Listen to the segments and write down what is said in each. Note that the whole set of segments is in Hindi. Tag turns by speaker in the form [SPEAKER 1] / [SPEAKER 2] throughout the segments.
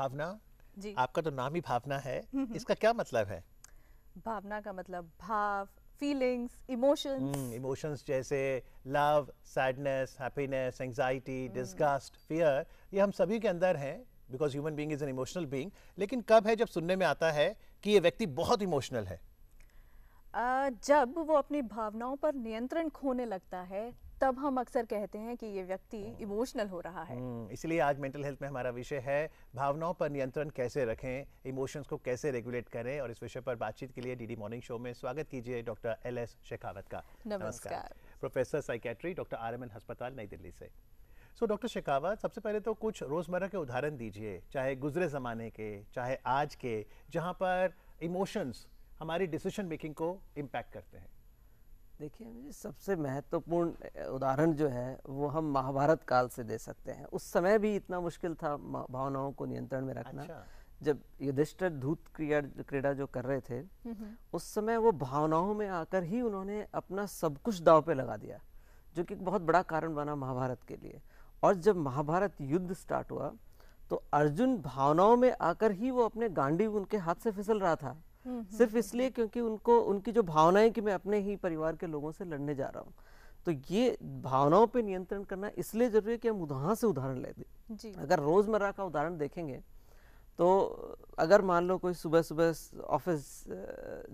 [SPEAKER 1] भावना जी आपका तो नाम ही भावना है हम्म, हम्म। इसका क्या मतलब है
[SPEAKER 2] भावना का मतलब भाव फीलिंग्स इमोशंस
[SPEAKER 1] इमोशंस जैसे love sadness happiness anxiety disgust fear ये हम सभी के अंदर हैं because human being is an emotional being लेकिन कब है जब सुनने में आता है कि ये व्यक्ति बहुत इमोशनल है
[SPEAKER 2] uh, जब वो अपनी भावनाओं पर नियंत्रण खोने लगता है तब हम अक्सर कहते हैं कि ये व्यक्ति हाँ। इमोशनल हो रहा
[SPEAKER 1] है हम्म, इसलिए आज मेंटल हेल्थ में हमारा विषय है भावनाओं पर नियंत्रण कैसे रखें इमोशंस को कैसे रेगुलेट करें और इस विषय पर बातचीत के लिए डीडी मॉर्निंग शो में स्वागत कीजिए डॉक्टर एल एस शेखावत का नमस्कार professor psychiatry doctor R M N अस्पताल नई दिल्ली से सो डॉक्टर शेखावत सबसे पहले तो कुछ रोज़मर्रा के उदाहरण दीजिए चाहे गुजरे ज़माने के चाहे आज के जहाँ पर इमोशंस हमारी डिसीजन मेकिंग को इम्पैक्ट करते हैं देखिए मुझे
[SPEAKER 3] सबसे महत्वपूर्ण उदाहरण जो है वो हम महाभारत काल से दे सकते हैं उस समय भी इतना मुश्किल था भावनाओं को नियंत्रण में रखना अच्छा। जब युधिष्ठर धूत क्रिया क्रीड़ा जो कर रहे थे उस समय वो भावनाओं में आकर ही उन्होंने अपना सब कुछ दाव पे लगा दिया जो कि बहुत बड़ा कारण बना महाभारत के लिए और जब महाभारत युद्ध स्टार्ट हुआ तो अर्जुन भावनाओं में आकर ही वो अपने गांडी उनके हाथ से फिसल रहा था हम्म, सिर्फ हम्म, इसलिए हम्म। क्योंकि उनको उनकी जो भावना है कि मैं अपने ही परिवार के लोगों से लड़ने जा रहा हूँ तो ये भावनाओं पे नियंत्रण करना इसलिए जरूरी है कि हम उदाहरण से उदाहरण ले अगर रोजमर्रा का उदाहरण देखेंगे तो अगर मान लो कोई सुबह सुबह ऑफिस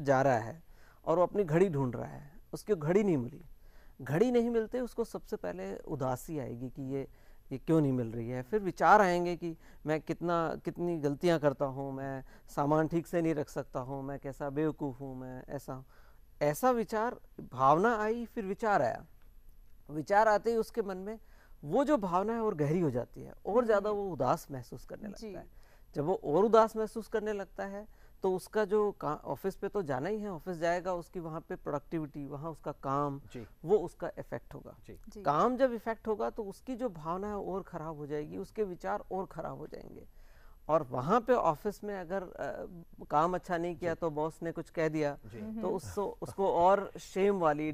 [SPEAKER 3] जा रहा है और वो अपनी घड़ी ढूंढ रहा है उसकी घड़ी नहीं मिली घड़ी नहीं मिलते उसको सबसे पहले उदासी आएगी कि ये ये क्यों नहीं मिल रही है फिर विचार आएंगे कि मैं कितना कितनी गलतियां करता हूँ मैं सामान ठीक से नहीं रख सकता हूँ मैं कैसा बेवकूफ़ हूँ मैं ऐसा ऐसा विचार भावना आई फिर विचार आया विचार आते ही उसके मन में वो जो भावना है और गहरी हो जाती है और हम्म, ज़्यादा हम्म। वो उदास महसूस करने लगता है जब वो और उदास महसूस करने लगता है तो उसका जो ऑफिस पे तो जाना ही है ऑफिस जाएगा उसकी वहाँ पे प्रोडक्टिविटी वहाँ उसका काम वो उसका इफेक्ट होगा जी। काम जब इफेक्ट होगा तो उसकी जो भावना है और ख़राब हो जाएगी उसके विचार और ख़राब हो जाएंगे और वहाँ पे ऑफिस में अगर आ, काम अच्छा नहीं किया तो बॉस ने कुछ कह दिया हम्म, तो हम्म। उसको उसको और शेम वाली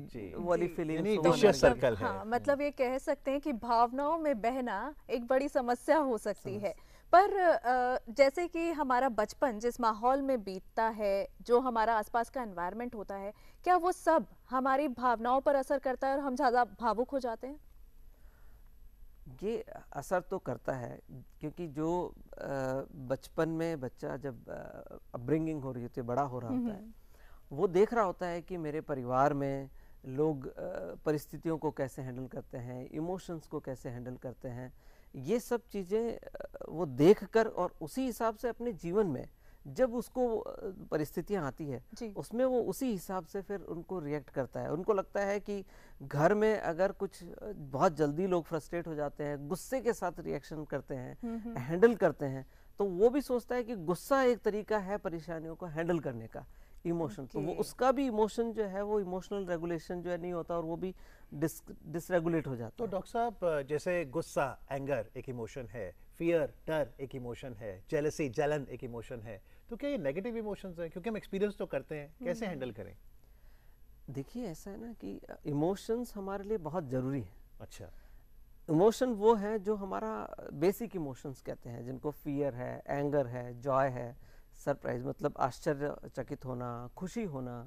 [SPEAKER 3] वाली फीलिंग तो सर्कल है हाँ,
[SPEAKER 2] मतलब ये कह सकते हैं कि भावनाओं में बहना एक बड़ी समस्या हो सकती है पर जैसे कि हमारा बचपन जिस माहौल में बीतता है जो हमारा आसपास का एनवायरनमेंट होता है क्या वो सब हमारी भावनाओं पर असर करता है और हम ज़्यादा भावुक हो जाते हैं
[SPEAKER 3] ये असर तो करता है क्योंकि जो बचपन में बच्चा जब अपब्रिंगिंग हो रही होती है बड़ा हो रहा होता हम्म। है वो देख रहा होता है कि मेरे परिवार में लोग परिस्थितियों को कैसे हैंडल करते हैं इमोशंस को कैसे हैंडल करते हैं ये सब चीज़ें वो देख कर और उसी हिसाब से अपने जीवन में जब उसको परिस्थितियां आती है उसमें वो उसी हिसाब से फिर उनको रिएक्ट करता है उनको लगता है कि घर में अगर कुछ बहुत जल्दी लोग फ्रस्ट्रेट हो जाते हैं गुस्से के साथ रिएक्शन करते हैं हैंडल हम्म, हम्म। करते हैं तो वो भी सोचता है कि गुस्सा एक तरीका है परेशानियों को हैंडल करने का इमोशन तो वो उसका भी इमोशन
[SPEAKER 1] जो है वो इमोशनल रेगुलेशन जो है नहीं होता और वो भी डिसरेगुलेट हो जाता तो डॉक्टर साहब जैसे गुस्सा एंगर एक इमोशन है फियर डर एक इमोशन है जेलसी जलन एक इमोशन है तो क्या ये नेगेटिव इमोशंस हैं क्योंकि हम एक्सपीरियंस तो करते हैं कैसे हैंडल हम्म। करें
[SPEAKER 3] देखिए ऐसा है ना कि इमोशंस हमारे लिए बहुत ज़रूरी है अच्छा इमोशन वो है जो हमारा बेसिक इमोशंस कहते हैं जिनको फियर है एंगर है जॉय है सरप्राइज मतलब आश्चर्यचकित होना खुशी होना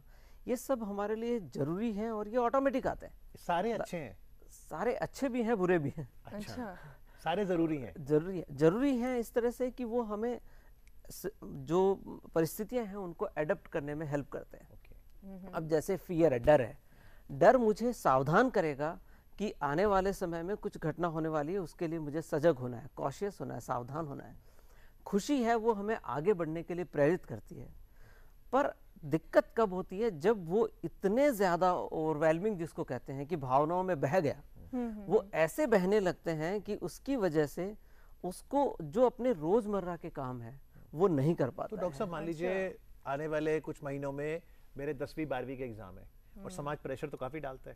[SPEAKER 3] ये सब हमारे लिए जरूरी है और ये ऑटोमेटिक आते हैं सारे अच्छे हैं सारे अच्छे भी हैं बुरे भी हैं अच्छा, अच्छा। सारे जरूरी हैं जरूरी है जरूरी हैं इस तरह से कि वो हमें जो परिस्थितियां हैं उनको एडप्ट करने में हेल्प करते
[SPEAKER 2] हैं
[SPEAKER 3] अब जैसे फियर है डर है डर मुझे सावधान करेगा कि आने वाले समय में कुछ घटना होने वाली है उसके लिए मुझे सजग होना है कॉशियस होना है सावधान होना है खुशी है वो हमें आगे बढ़ने के लिए प्रेरित करती है पर दिक्कत कब होती है जब वो इतने ज़्यादा ओवरवेलमिंग जिसको कहते हैं कि भावनाओं में बह गया हम्म, हम्म, वो हम्म। ऐसे बहने लगते हैं कि उसकी वजह से उसको जो अपने रोज़मर्रा के काम
[SPEAKER 1] है वो नहीं कर पाता तो डॉक्टर साहब मान अच्छा। लीजिए आने वाले कुछ महीनों में मेरे दसवीं बारहवीं के एग्ज़ाम है और समाज प्रेशर तो काफ़ी डालता है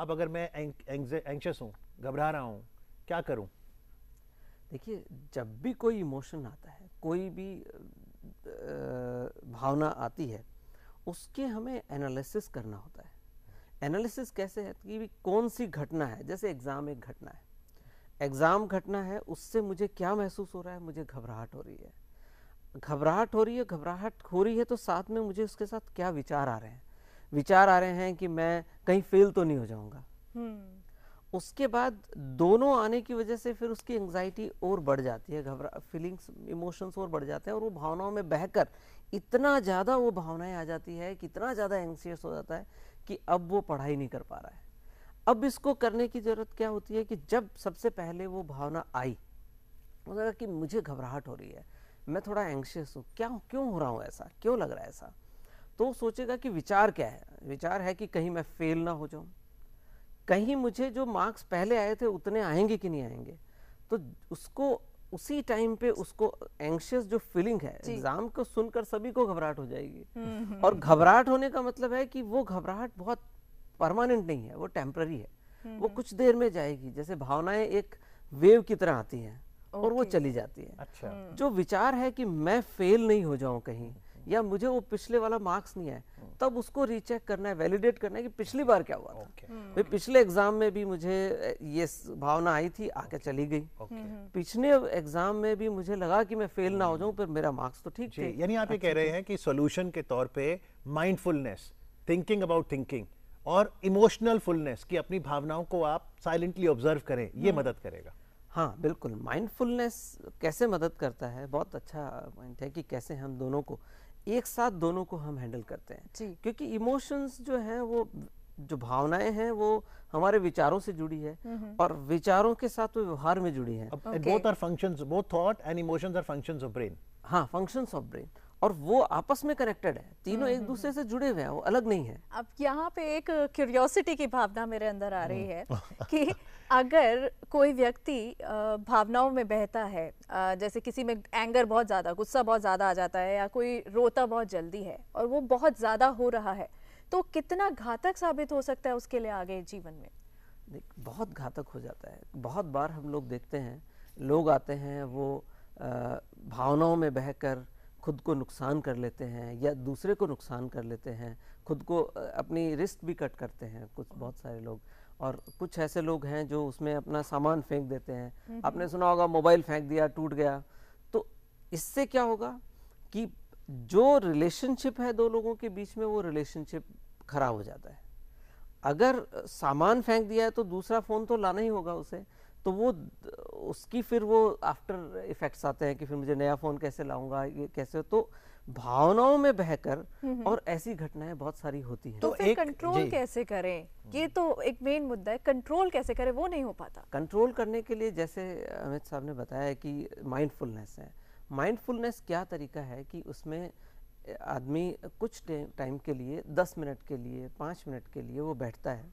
[SPEAKER 1] अब अगर मैं एंक्शस हूँ घबरा रहा हूँ क्या करूँ देखिए जब भी कोई इमोशन आता
[SPEAKER 3] है कोई भी भावना आती है उसके हमें एनालिसिस करना होता है एनालिसिस कैसे है कि कौन सी घटना है जैसे एग्ज़ाम एक घटना है एग्ज़ाम घटना है उससे मुझे क्या महसूस हो रहा है मुझे घबराहट हो रही है घबराहट हो रही है घबराहट हो रही है तो साथ में मुझे उसके साथ क्या विचार आ रहे हैं विचार आ रहे हैं कि मैं कहीं फेल तो नहीं हो जाऊंगा हम्म। उसके बाद दोनों आने की वजह से फिर उसकी एंग्जाइटी और बढ़ जाती है घबरा फीलिंग्स इमोशंस और बढ़ जाते हैं और वो भावनाओं में बहकर इतना ज़्यादा वो भावनाएं आ जाती है कि इतना ज़्यादा एंग्सियस हो जाता है कि अब वो पढ़ाई नहीं कर पा रहा है अब इसको करने की ज़रूरत क्या होती है कि जब सबसे पहले वो भावना आई उन्होंने लगा कि मुझे घबराहट हो रही है मैं थोड़ा एंग्शियस हूँ क्या क्यों हो रहा हूँ ऐसा क्यों लग रहा है ऐसा तो सोचेगा कि विचार क्या है विचार है कि कहीं मैं फेल ना हो जाऊँ कहीं मुझे जो मार्क्स पहले आए थे उतने आएंगे कि नहीं आएंगे तो उसको उसी टाइम पे उसको एंक्शियस जो फीलिंग है एग्जाम को सुनकर सभी को घबराहट हो जाएगी और घबराहट होने का मतलब है कि वो घबराहट बहुत परमानेंट नहीं है वो टेम्प्ररी है वो कुछ देर में जाएगी जैसे भावनाएं एक वेव की तरह आती हैं और वो चली जाती है अच्छा हम्म। जो विचार है कि मैं फेल नहीं हो जाऊं कहीं या मुझे वो पिछले वाला मार्क्स नहीं है तब उसको रीचेक करना है वैलिडेट करना है कि पिछली बार क्या हुआ था okay. Hmm. पिछले एग्जाम में भी मुझे ये भावना आई थी आके okay. चली गई okay. Hmm. पिछले एग्जाम में भी मुझे लगा कि मैं फेल ना
[SPEAKER 1] हो जाऊं पर मेरा मार्क्स तो ठीक है यानी आप ये कह रहे हैं कि सोल्यूशन के तौर पर माइंडफुलनेस थिंकिंग अबाउट थिंकिंग और इमोशनल फुलनेस की अपनी भावनाओं को आप साइलेंटली ऑब्जर्व करें ये hmm. मदद करेगा हाँ बिल्कुल माइंडफुलनेस कैसे मदद करता है बहुत
[SPEAKER 3] अच्छा पॉइंट है कि कैसे हम दोनों को एक साथ दोनों को हम हैंडल करते हैं क्योंकि इमोशंस जो हैं वो जो भावनाएं हैं वो हमारे विचारों से जुड़ी है हम्म, हम्म। और विचारों के साथ वो व्यवहार में जुड़ी है both are functions both thought and emotions are functions of brain हाँ फंक्शंस ऑफ ब्रेन और वो आपस में कनेक्टेड है तीनों हम्म, एक हम्म, हम्म। दूसरे से जुड़े हुए हैं वो अलग
[SPEAKER 2] नहीं है अब यहाँ पे एक क्यूरियोसिटी की भावना मेरे अंदर आ रही है कि अगर कोई व्यक्ति भावनाओं में बहता है जैसे किसी में एंगर बहुत ज़्यादा गुस्सा बहुत ज़्यादा आ जाता है या कोई रोता बहुत जल्दी है और वो बहुत ज़्यादा हो रहा है तो कितना घातक साबित हो सकता है उसके लिए आगे जीवन
[SPEAKER 3] में बहुत घातक हो जाता है बहुत बार हम लोग देखते हैं लोग आते हैं वो भावनाओं में बहकर खुद को नुकसान कर लेते हैं या दूसरे को नुकसान कर लेते हैं खुद को अपनी रिस्क भी कट करते हैं कुछ बहुत सारे लोग और कुछ ऐसे लोग हैं जो उसमें अपना सामान फेंक देते हैं हम्म, आपने हम्म। सुना होगा मोबाइल फेंक दिया टूट गया तो इससे क्या होगा कि जो रिलेशनशिप है दो लोगों के बीच में वो रिलेशनशिप खराब हो जाता है अगर सामान फेंक दिया है तो दूसरा फ़ोन तो लाना ही होगा उसे तो वो उसकी फिर वो आफ्टर इफेक्ट्स आते हैं कि फिर मुझे नया फ़ोन कैसे लाऊंगा ये कैसे तो भावनाओं में बहकर हम्म, हम्म। और ऐसी घटनाएं बहुत सारी होती हैं तो, तो एक कंट्रोल कैसे
[SPEAKER 2] करें हम्म। ये तो एक मेन मुद्दा है कंट्रोल कैसे करें वो नहीं हो पाता
[SPEAKER 3] कंट्रोल करने के लिए जैसे अमित साहब ने बताया कि माइंडफुलनेस है माइंडफुलनेस क्या तरीका है कि उसमें आदमी कुछ टाइम के लिए दस मिनट के लिए पाँच मिनट के लिए वो बैठता है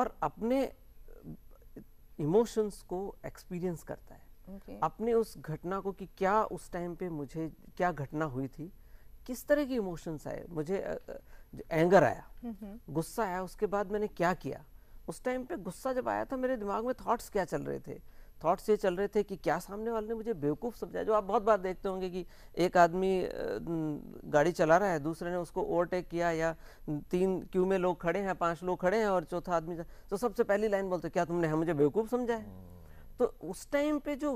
[SPEAKER 3] और अपने इमोशंस को एक्सपीरियंस करता है okay. अपने उस घटना को कि क्या उस टाइम पे मुझे क्या घटना हुई थी किस तरह के इमोशंस आए मुझे एंगर आया गुस्सा आया उसके बाद मैंने क्या किया उस टाइम पे गुस्सा जब आया था मेरे दिमाग में थॉट्स क्या चल रहे थे थॉट्स ये चल रहे थे कि क्या सामने वाले ने मुझे बेवकूफ़ समझा जो आप बहुत बार देखते होंगे कि एक आदमी गाड़ी चला रहा है दूसरे ने उसको ओवरटेक किया या तीन क्यू में लोग खड़े हैं पांच लोग खड़े हैं और चौथा आदमी तो सबसे पहली लाइन बोलते क्या तुमने मुझे बेवकूफ़ समझा है तो उस टाइम पे जो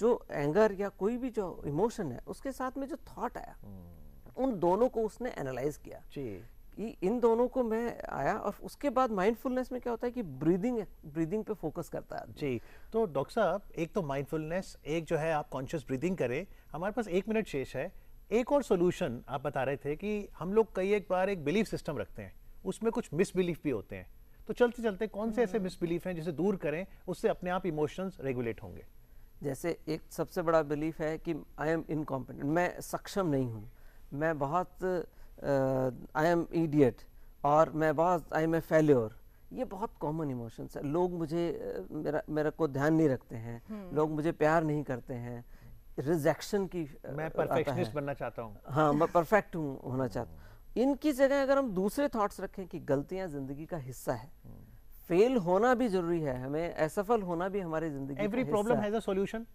[SPEAKER 3] जो एंगर या कोई भी जो इमोशन है उसके साथ में जो थाट आया हम्म। उन दोनों को उसने एनालाइज किया इन
[SPEAKER 1] दोनों को मैं आया और उसके बाद माइंडफुलनेस में क्या होता है कि ब्रीदिंग ब्रीदिंग पे फोकस करता है जी तो डॉक्टर साहब एक तो माइंडफुलनेस एक जो है आप कॉन्शियस ब्रीदिंग करें हमारे पास एक मिनट शेष है एक और सोल्यूशन आप बता रहे थे कि हम लोग कई एक बार एक बिलीफ सिस्टम रखते हैं उसमें कुछ मिसबिलीफ भी होते हैं तो चलते चलते कौन से ऐसे मिसबिलीफ हम्म। हैं जिसे दूर करें उससे अपने आप इमोशंस रेगुलेट होंगे जैसे एक सबसे बड़ा बिलीफ है कि आई एम
[SPEAKER 3] इनकॉम्पिटेंट मैं सक्षम नहीं हूँ मैं बहुत आई एम ईडियट और मैं बाज आई एम ए फेल्योर ये बहुत कॉमन इमोशंस है लोग मुझे uh, मेरा मेरा को ध्यान नहीं रखते हैं हम्म। लोग मुझे प्यार नहीं करते हैं रिजेक्शन की uh, मैं परफेक्शनिस्ट बनना चाहता
[SPEAKER 1] हूँ हाँ मैं
[SPEAKER 3] परफेक्ट हूँ होना चाहता हूँ इनकी जगह अगर हम दूसरे थॉट्स रखें कि गलतियाँ ज़िंदगी का हिस्सा है फेल होना भी जरूरी है हमें असफल होना भी हमारी ज़िंदगी every problem has a solution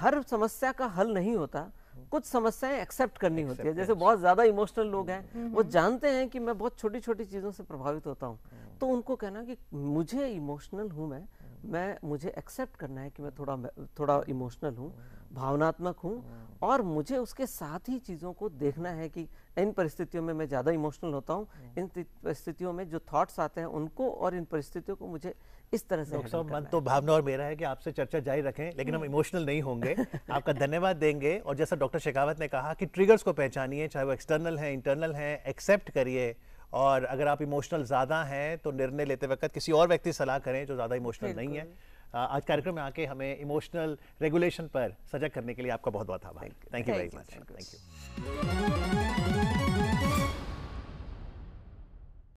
[SPEAKER 3] हर समस्या का हल नहीं होता कुछ समस्याएं एक्सेप्ट करनी होती है जैसे बहुत ज़्यादा इमोशनल लोग हैं हम्म, हम्म, वो हम्म। जानते हैं कि मैं बहुत छोटी छोटी चीज़ों से प्रभावित होता हूँ तो उनको कहना कि मुझे इमोशनल हूँ मैं मैं मुझे एक्सेप्ट करना है कि मैं थोड़ा थोड़ा इमोशनल हूँ भावनात्मक हूँ और मुझे उसके साथ ही चीज़ों को देखना है कि इन परिस्थितियों में मैं ज़्यादा इमोशनल होता हूँ इन परिस्थितियों में जो थॉट्स आते हैं उनको और इन परिस्थितियों को मुझे इस
[SPEAKER 1] तरह से डॉक्टर तो मन तो भावना और मेरा है कि आपसे चर्चा जारी रखें लेकिन हम इमोशनल हम्म। नहीं होंगे आपका धन्यवाद देंगे और जैसा डॉक्टर शेखावत ने कहा कि ट्रिगर्स को पहचानिए चाहे वो एक्सटर्नल हैं इंटरनल हैं एक्सेप्ट करिए और अगर आप इमोशनल ज़्यादा हैं तो निर्णय लेते वक्त किसी और व्यक्ति सलाह करें जो ज़्यादा इमोशनल नहीं है आज कार्यक्रम में आके हमें इमोशनल रेगुलेशन पर सजग करने के लिए आपका बहुत बहुत आभार thank you very much thank
[SPEAKER 2] you